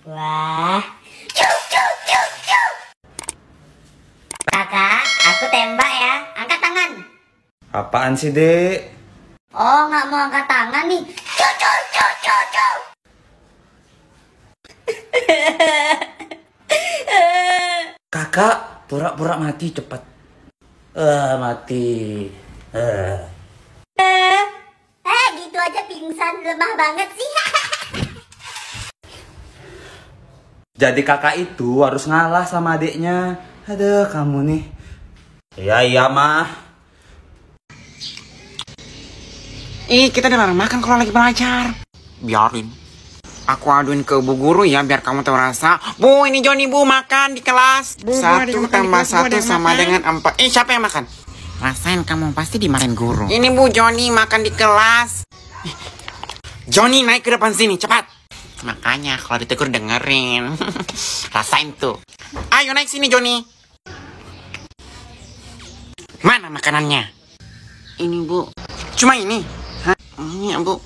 Wah. Kakak, aku tembak ya. Angkat tangan. Apaan sih, Dek? Oh, nggak mau angkat tangan nih. Cuk, cuk, cuk, cuk, cuk. Kakak, pura-pura mati cepat. Eh, uh, mati. Eh. Uh. Eh, gitu aja pingsan lemah banget sih. Jadi kakak itu harus ngalah sama adiknya. Aduh, kamu nih. Iya, iya mah. Ih, kita dilarang makan kalau lagi belajar. Biarin. Aku aduin ke bu guru ya biar kamu tahu rasa. Bu, ini Joni bu makan di kelas. Bu, satu tambah satu sama makan. dengan empat. Eh, siapa yang makan? Rasain kamu pasti dimarahin guru. Ini bu Joni makan di kelas. Joni naik ke depan sini cepat. Makanya kalau ditegur dengerin. Rasain tuh. Ayo naik sini Joni. Mana makanannya? Ini bu. Cuma ini? Hah? Ini ya, bu.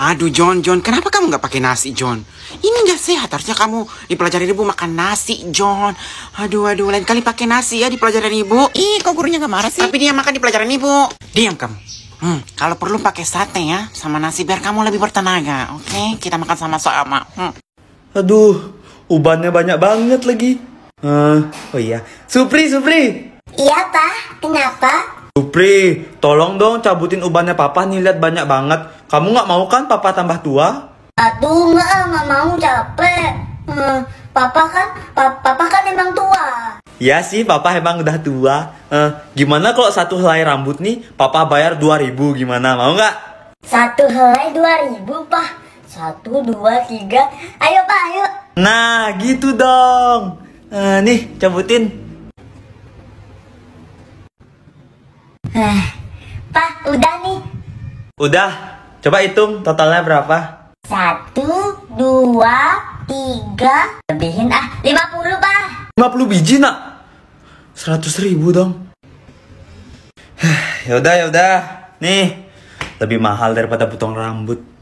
Aduh John, John, kenapa kamu nggak pakai nasi John? Ini nggak sehat, harusnya kamu dipelajari pelajaran ibu makan nasi John. Aduh, aduh, lain kali pakai nasi ya di pelajaran ibu. Ih, kok gurunya nggak marah sih? Tapi dia makan di pelajaran ibu. Diam kamu. Hmm, kalau perlu pakai sate ya, sama nasi biar kamu lebih bertenaga. Oke, okay? kita makan sama-sama. Hmm. Aduh, ubannya banyak banget lagi. Uh, oh iya, Supri, Supri. Iya, Pak. Kenapa? Supri, tolong dong cabutin ubannya Papa nih lihat banyak banget. Kamu nggak mau kan Papa tambah tua? Aduh, nggak, nggak mau capek. Hmm, papa kan, pa, Papa kan emang tua. Ya sih, papa emang udah tua. Uh, gimana kalau satu helai rambut nih, papa bayar 2000 gimana? Mau nggak? Satu helai 2000, Pak. Satu, dua, tiga. Ayo, Pak, ayo. Nah, gitu dong. Uh, nih, cabutin. Eh, Pak, udah nih. Udah. Coba hitung totalnya berapa. Satu, dua, tiga. Lebihin ah, lima puluh Pak. 50 biji, nak seratus ribu dong. yaudah, yaudah. Nih, lebih mahal daripada potong rambut.